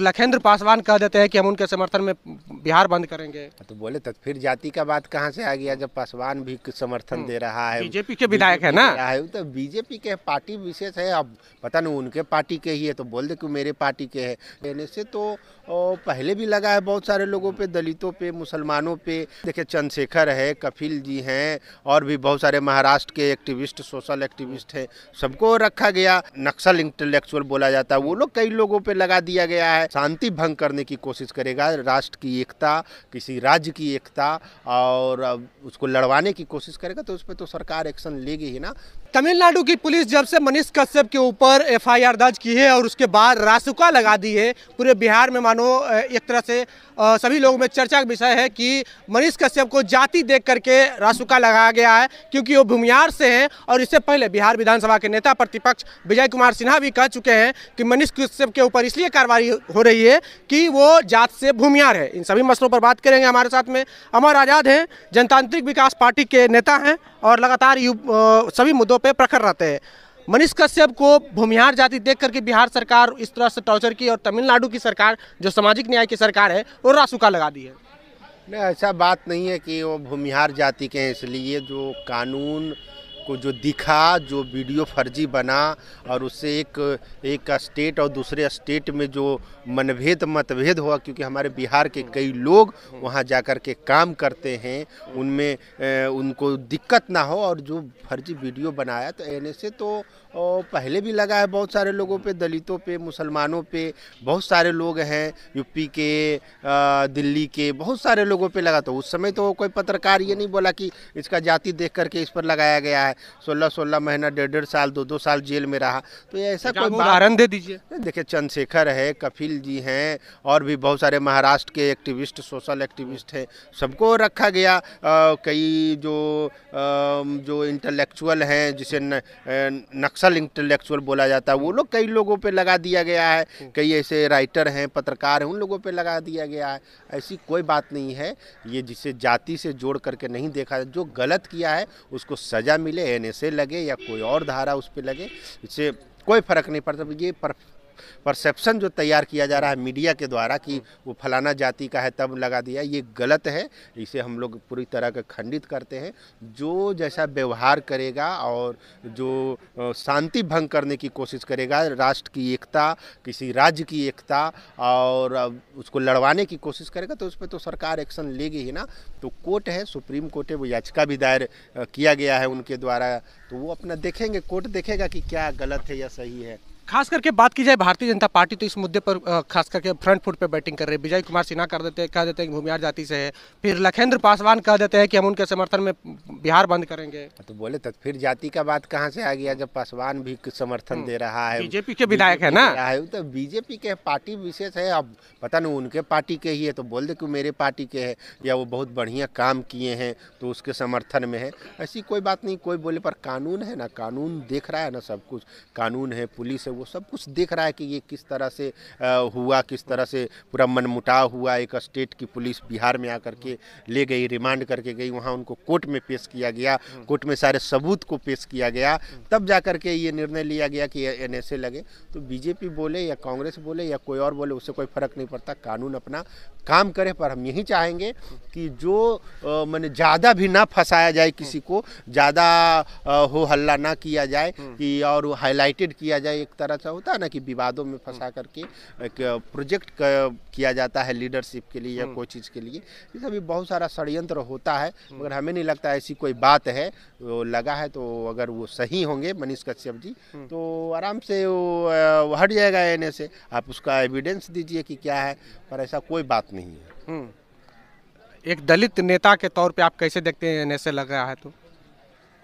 लखेंद्र पासवान कह देते हैं कि हम उनके समर्थन में बिहार बंद करेंगे हाँ, तो बोले तो फिर जाति का बात कहाँ से आ गया जब पासवान भी समर्थन हम्म। दे रहा है बीजेपी के विधायक है ना है तो बीजेपी के पार्टी विशेष है अब पता नहीं उनके पार्टी के ही है तो बोल दे कि मेरे पार्टी के है से तो पहले भी लगा है बहुत सारे लोगों पे दलितों पे मुसलमानों पे देखे चंद्रशेखर है कफिल जी हैं और भी बहुत सारे महाराष्ट्र के एक्टिविस्ट सोशल एक्टिविस्ट हैं सबको रखा गया नक्सल इंटेलेक्चुअल बोला जाता है वो लोग कई लोगों पे लगा दिया गया है शांति भंग करने की कोशिश करेगा राष्ट्र की एकता किसी राज्य की एकता और उसको लड़वाने की कोशिश करेगा तो उस पर तो सरकार एक्शन लेगी ही ना तमिलनाडु की पुलिस जब से मनीष कश्यप के ऊपर एफआईआर दर्ज की है और उसके बाद रासुका लगा दी है पूरे बिहार में मानो एक तरह से सभी लोगों में चर्चा का विषय है कि मनीष कश्यप को जाति देख करके रासुका लगाया गया है क्योंकि वो भूमियार से हैं और इससे पहले बिहार विधानसभा के नेता प्रतिपक्ष विजय कुमार सिन्हा भी कह चुके हैं कि मनीष कश्यप के ऊपर इसलिए कार्रवाई हो हो रही है कि वो जात से भूमियार है इन सभी मसलों पर बात करेंगे हमारे साथ में अमर आज़ाद हैं जनतांत्रिक विकास पार्टी के नेता हैं और लगातार सभी मुद्दों पर प्रखर रहते हैं मनीष कश्यप को भूमिहार जाति देख करके बिहार सरकार इस तरह से टॉर्चर की और तमिलनाडु की सरकार जो सामाजिक न्याय की सरकार है वो रासुका लगा दी है नहीं ऐसा बात नहीं है कि वो भूमिहार जाति के हैं इसलिए जो कानून को जो दिखा जो वीडियो फर्जी बना और उससे एक एक स्टेट और दूसरे स्टेट में जो मनभेद मतभेद हुआ क्योंकि हमारे बिहार के कई लोग वहाँ जा कर के काम करते हैं उनमें उनको दिक्कत ना हो और जो फर्जी वीडियो बनाया तो एन तो पहले भी लगा है बहुत सारे लोगों पे दलितों पे मुसलमानों पे बहुत सारे लोग हैं यूपी के दिल्ली के बहुत सारे लोगों पे लगा तो उस समय तो कोई पत्रकार ये नहीं बोला कि इसका जाति देख करके इस पर लगाया गया है सोलह सोलह महीना डेढ़ डेढ़ साल दो दो साल जेल में रहा तो ये ऐसा कोई उदाहरण दे दीजिए देखिए चंद्रशेखर है कफिल जी हैं और भी बहुत सारे महाराष्ट्र के एक्टिविस्ट सोशल एक्टिविस्ट हैं सबको रखा गया कई जो जो इंटेलेक्चुअल हैं जिसे नक्सल इंटेलेक्चुअल बोला जाता है वो लोग कई लोगों पर लगा दिया गया है कई ऐसे राइटर हैं पत्रकार हैं उन लोगों पर लगा दिया गया है ऐसी कोई बात नहीं है ये जिसे जाति से जोड़ करके नहीं देखा जो गलत किया है उसको सज़ा मिले एन लगे या कोई और धारा उस पर लगे इससे कोई फर्क नहीं पड़ता ये परसेप्शन जो तैयार किया जा रहा है मीडिया के द्वारा कि वो फलाना जाति का है तब लगा दिया ये गलत है इसे हम लोग पूरी तरह का खंडित करते हैं जो जैसा व्यवहार करेगा और जो शांति भंग करने की कोशिश करेगा राष्ट्र की एकता किसी राज्य की एकता और उसको लड़वाने की कोशिश करेगा तो उस पर तो सरकार एक्शन लेगी ही ना तो कोर्ट है सुप्रीम कोर्ट है वो याचिका भी दायर किया गया है उनके द्वारा तो वो अपना देखेंगे कोर्ट देखेगा कि क्या गलत है या सही है खास करके बात की जाए भारतीय जनता पार्टी तो इस मुद्दे पर खास करके फ्रंट फुट पे बैटिंग कर रहे हैं विजय कुमार सिन्हा कर देते हैं कह देते हैं कि भूमिहार जाति से है फिर लखेंद्र पासवान कह देते हैं कि हम उनके समर्थन में बिहार बंद करेंगे हाँ, तो बोले तो फिर जाति का बात कहाँ से आ गया जब पासवान भी समर्थन हम्म। दे रहा है बीजेपी के विधायक है ना तो बीजेपी के पार्टी विशेष है अब पता नहीं उनके पार्टी के ही है तो बोल दे कि मेरे पार्टी के है या वो बहुत बढ़िया काम किए हैं तो उसके समर्थन में है ऐसी कोई बात नहीं कोई बोले पर कानून है ना कानून देख रहा है ना सब कुछ कानून है पुलिस है वो सब कुछ देख रहा है कि ये किस तरह से हुआ किस तरह से पूरा मनमुटाव हुआ एक स्टेट की पुलिस बिहार में आकर के ले गई रिमांड करके गई वहाँ उनको कोर्ट में पेश किया गया हम्म। कोर्ट में सारे सबूत को पेश किया गया हम्म। तब जा करके ये निर्णय लिया गया कि एन लगे तो बीजेपी बोले या कांग्रेस बोले या कोई और बोले उससे कोई फ़र्क नहीं पड़ता कानून अपना काम करे पर हम यही चाहेंगे कि जो मैंने ज़्यादा भी ना फंसाया जाए किसी हम्म। को ज़्यादा हो हल्ला ना किया जाए कि और हाईलाइटेड किया जाए एक तरह हमारा अच्छा ऐसा होता है ना कि विवादों में फंसा करके एक प्रोजेक्ट किया जाता है लीडरशिप के लिए या हम्म। कोई चीज़ के लिए ये सभी बहुत सारा षडयंत्र होता है हम्म। मगर हमें नहीं लगता ऐसी कोई बात है वो लगा है तो अगर वो सही होंगे मनीष कश्यप जी हम्म। तो आराम से वो हट जाएगा एन से आप उसका एविडेंस दीजिए कि क्या है पर ऐसा कोई बात नहीं है एक दलित नेता के तौर पे आप कैसे देखते हैं एन लग रहा है तो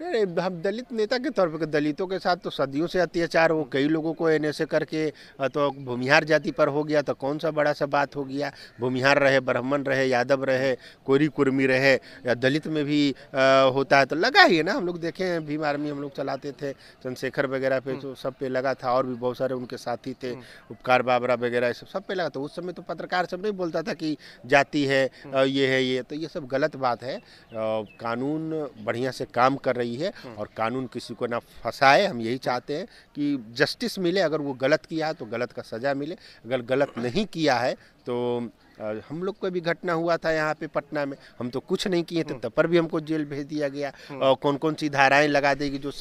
हम दलित नेता के तौर पर दलितों के साथ तो सदियों से अत्याचार हो कई लोगों को एन करके तो भूमिहार जाति पर हो गया तो कौन सा बड़ा सा बात हो गया भूमिहार रहे ब्राह्मण रहे यादव रहे कोरी कुर्मी रहे या दलित में भी आ, होता है तो लगा ही है ना हम लोग देखे हैं भीम आर्मी हम लोग चलाते थे चंद्रशेखर वगैरह पे हम्म। तो सब पे लगा था और भी बहुत सारे उनके साथी थे हम्म। उपकार बाबरा वगैरह सब सब पे लगा था उस समय तो पत्रकार सब नहीं बोलता था कि जाति है हम्म। ये है ये तो ये सब गलत बात है कानून बढ़िया से काम कर रही रही है और कानून किसी को ना फंसाए हम यही चाहते हैं कि जस्टिस मिले अगर वो गलत किया है तो गलत का सज़ा मिले अगर गलत नहीं किया है तो हम लोग को भी घटना हुआ था यहाँ पे पटना में हम तो कुछ नहीं किए थे हम्म। तब पर भी हमको जेल भेज दिया गया हम्म। और कौन कौन सी धाराएं लगा देगी जो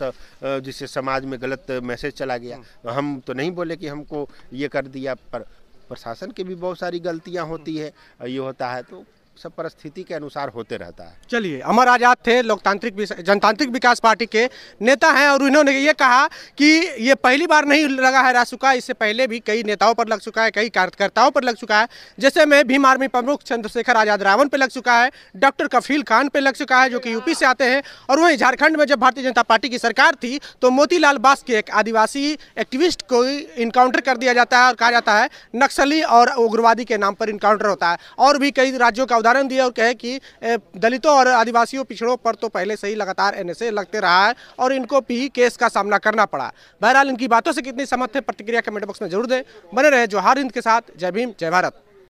जिससे समाज में गलत मैसेज चला गया हम्म। तो हम तो नहीं बोले कि हमको ये कर दिया पर प्रशासन की भी बहुत सारी गलतियाँ होती है ये होता है तो सब परिस्थिति के अनुसार होते रहता है चलिए अमर आजाद थे लोकतांत्रिक जनतांत्रिक विकास पार्टी के नेता हैं और उन्होंने ये कहा कि ये पहली बार नहीं लगा है रासुका इससे पहले भी कई नेताओं पर लग चुका है कई कार्यकर्ताओं पर लग चुका है जैसे में भीम आर्मी प्रमुख चंद्रशेखर आजाद रावण पर लग चुका है डॉक्टर कफील खान पर लग चुका है जो कि यूपी से आते हैं और वहीं झारखंड में जब भारतीय जनता पार्टी की सरकार थी तो मोतीलाल बास के एक आदिवासी एक्टिविस्ट को इनकाउंटर कर दिया जाता है और कहा जाता है नक्सली और उग्रवादी के नाम पर इनकाउंटर होता है और भी कई राज्यों का उदाहरण दिया और कहे कि दलितों और आदिवासियों पिछड़ों पर तो पहले से ही लगातार एन लगते रहा है और इनको भी केस का सामना करना पड़ा बहरहाल इनकी बातों से कितनी समर्थ है प्रतिक्रिया कमेंट बॉक्स में जरूर दें बने रहे हर हिंद के साथ जय भीम जय भारत